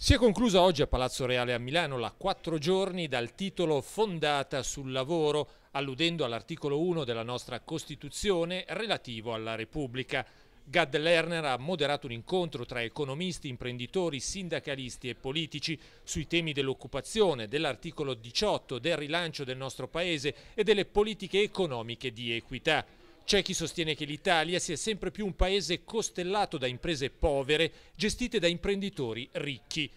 Si è conclusa oggi a Palazzo Reale a Milano la quattro giorni dal titolo Fondata sul lavoro, alludendo all'articolo 1 della nostra Costituzione relativo alla Repubblica. Gad Lerner ha moderato un incontro tra economisti, imprenditori, sindacalisti e politici sui temi dell'occupazione, dell'articolo 18, del rilancio del nostro Paese e delle politiche economiche di equità. C'è chi sostiene che l'Italia sia sempre più un paese costellato da imprese povere gestite da imprenditori ricchi.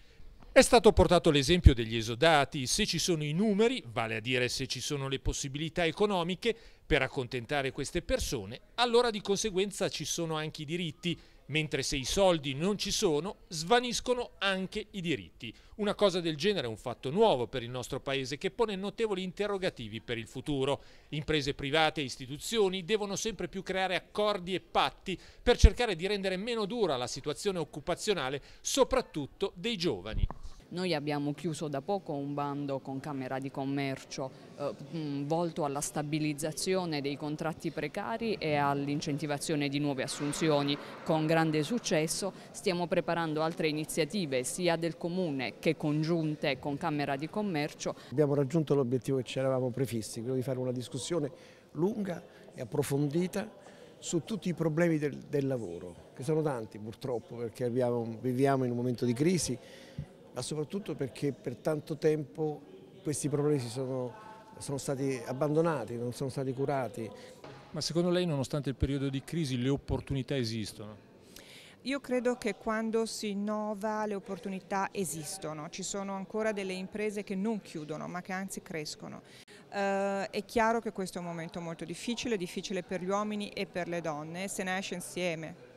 È stato portato l'esempio degli esodati, se ci sono i numeri, vale a dire se ci sono le possibilità economiche per accontentare queste persone, allora di conseguenza ci sono anche i diritti Mentre se i soldi non ci sono, svaniscono anche i diritti. Una cosa del genere è un fatto nuovo per il nostro Paese che pone notevoli interrogativi per il futuro. Imprese private e istituzioni devono sempre più creare accordi e patti per cercare di rendere meno dura la situazione occupazionale, soprattutto dei giovani. Noi abbiamo chiuso da poco un bando con Camera di Commercio eh, mm, volto alla stabilizzazione dei contratti precari e all'incentivazione di nuove assunzioni con grande successo. Stiamo preparando altre iniziative sia del Comune che congiunte con Camera di Commercio. Abbiamo raggiunto l'obiettivo che ci eravamo prefissi, quello di fare una discussione lunga e approfondita su tutti i problemi del, del, lavoro, che sono tanti purtroppo perché abbiamo, viviamo in un momento di crisi ma soprattutto perché per tanto tempo questi problemi sono, sono stati abbandonati, non sono stati curati. Ma secondo lei nonostante il periodo di crisi le opportunità esistono? Io credo che quando si innova le opportunità esistono, ci sono ancora delle imprese che non chiudono ma che anzi crescono. Uh, è chiaro che questo è un momento molto difficile, difficile per gli uomini e per le donne, se ne esce insieme,